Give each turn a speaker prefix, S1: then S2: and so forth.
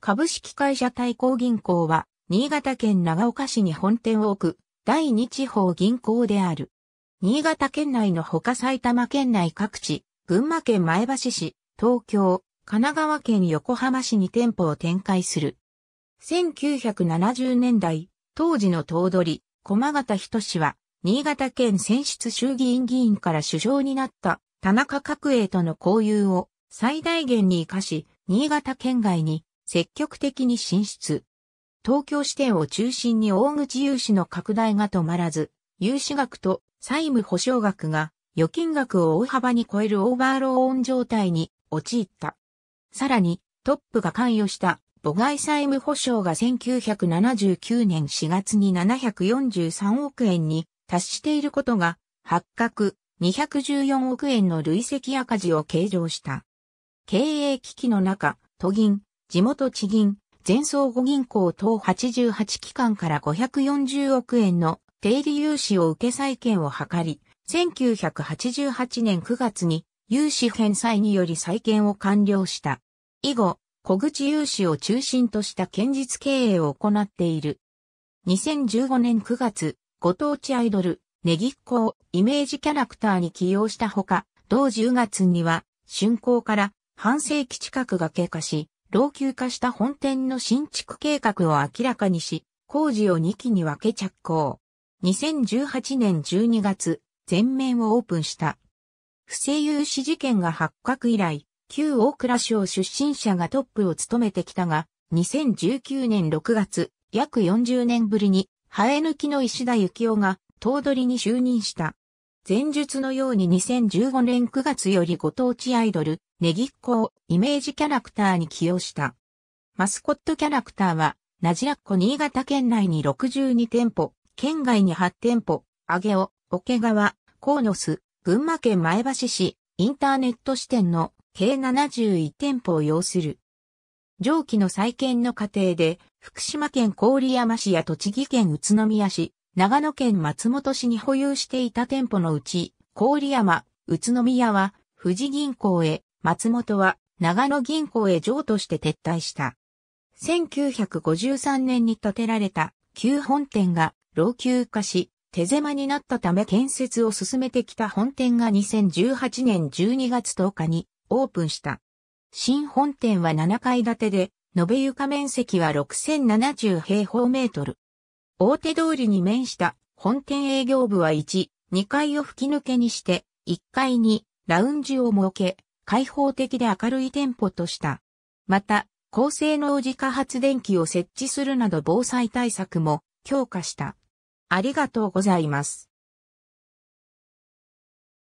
S1: 株式会社対抗銀行は、新潟県長岡市に本店を置く、第二地方銀行である。新潟県内のほか埼玉県内各地、群馬県前橋市、東京、神奈川県横浜市に店舗を展開する。1970年代、当時の頭取、駒形仁氏は、新潟県選出衆議院議員から首相になった田中角栄との交友を最大限に活かし、新潟県外に積極的に進出。東京支店を中心に大口融資の拡大が止まらず、融資額と債務保証額が預金額を大幅に超えるオーバーローン状態に陥った。さらに、トップが関与した母外債務保証が1979年4月に743億円に達していることが発覚214億円の累積赤字を計上した。経営危機の中、都銀、地元地銀、全総五銀行等88機関から540億円の定理融資を受け債権を図り、1988年9月に融資返済により債権を完了した。以後、小口融資を中心とした堅実経営を行っている。2015年9月、ご当地アイドル、ネギっコをイメージキャラクターに起用したほか、同10月には、春工から半世紀近くが経過し、老朽化した本店の新築計画を明らかにし、工事を2期に分け着工。2018年12月、全面をオープンした。不正融資事件が発覚以来、旧大倉省出身者がトップを務めてきたが、2019年6月、約40年ぶりに、生え抜きの石田幸雄が、頭取に就任した。前述のように2015年9月よりご当地アイドル、ネギっコをイメージキャラクターに起用した。マスコットキャラクターは、ナジラッコ新潟県内に62店舗、県外に8店舗、上げ尾、桶川、ノス、群馬県前橋市、インターネット支店の計71店舗を要する。上記の再建の過程で、福島県郡山市や栃木県宇都宮市、長野県松本市に保有していた店舗のうち、郡山、宇都宮は富士銀行へ、松本は長野銀行へ譲渡して撤退した。1953年に建てられた旧本店が老朽化し、手狭になったため建設を進めてきた本店が2018年12月10日にオープンした。新本店は7階建てで、延べ床面積は6070平方メートル。大手通りに面した本店営業部は1、2階を吹き抜けにして、1階にラウンジを設け、開放的で明るい店舗とした。また、高性能自家発電機を設置するなど防災対策も強化した。ありがとうございます。